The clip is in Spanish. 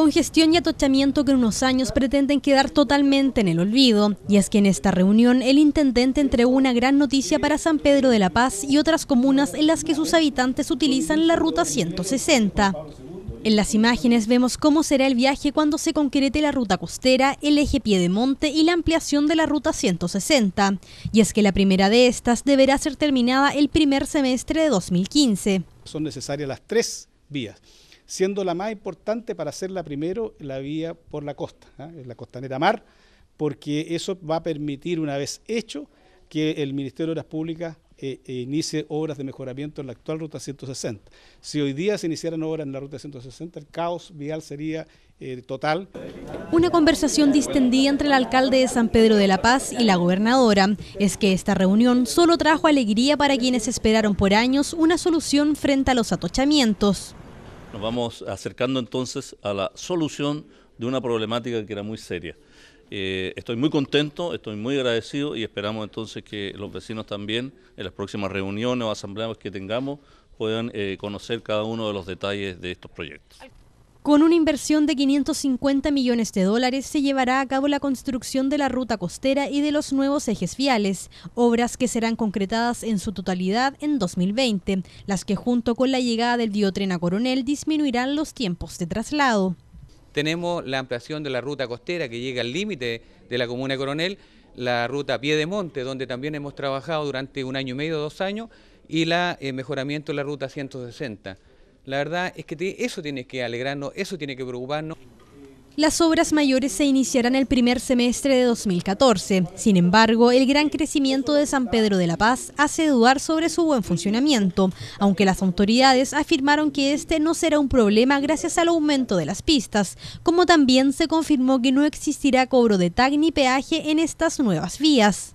congestión y atochamiento que en unos años pretenden quedar totalmente en el olvido. Y es que en esta reunión el intendente entregó una gran noticia para San Pedro de la Paz y otras comunas en las que sus habitantes utilizan la ruta 160. En las imágenes vemos cómo será el viaje cuando se concrete la ruta costera, el eje Piedemonte y la ampliación de la ruta 160. Y es que la primera de estas deberá ser terminada el primer semestre de 2015. Son necesarias las tres vías siendo la más importante para hacerla primero la vía por la costa, ¿ah? la costanera mar, porque eso va a permitir, una vez hecho, que el Ministerio de Obras Públicas eh, eh, inicie obras de mejoramiento en la actual Ruta 160. Si hoy día se iniciaran obras en la Ruta 160, el caos vial sería eh, total. Una conversación distendida entre el alcalde de San Pedro de la Paz y la gobernadora es que esta reunión solo trajo alegría para quienes esperaron por años una solución frente a los atochamientos. Nos vamos acercando entonces a la solución de una problemática que era muy seria. Eh, estoy muy contento, estoy muy agradecido y esperamos entonces que los vecinos también en las próximas reuniones o asambleas que tengamos puedan eh, conocer cada uno de los detalles de estos proyectos. Con una inversión de 550 millones de dólares se llevará a cabo la construcción de la ruta costera y de los nuevos ejes viales, obras que serán concretadas en su totalidad en 2020, las que junto con la llegada del biotren Coronel disminuirán los tiempos de traslado. Tenemos la ampliación de la ruta costera que llega al límite de la comuna de Coronel, la ruta Piedemonte, donde también hemos trabajado durante un año y medio, dos años, y el eh, mejoramiento de la ruta 160. La verdad es que eso tiene que alegrarnos, eso tiene que preocuparnos. Las obras mayores se iniciarán el primer semestre de 2014. Sin embargo, el gran crecimiento de San Pedro de la Paz hace dudar sobre su buen funcionamiento, aunque las autoridades afirmaron que este no será un problema gracias al aumento de las pistas, como también se confirmó que no existirá cobro de tag ni peaje en estas nuevas vías.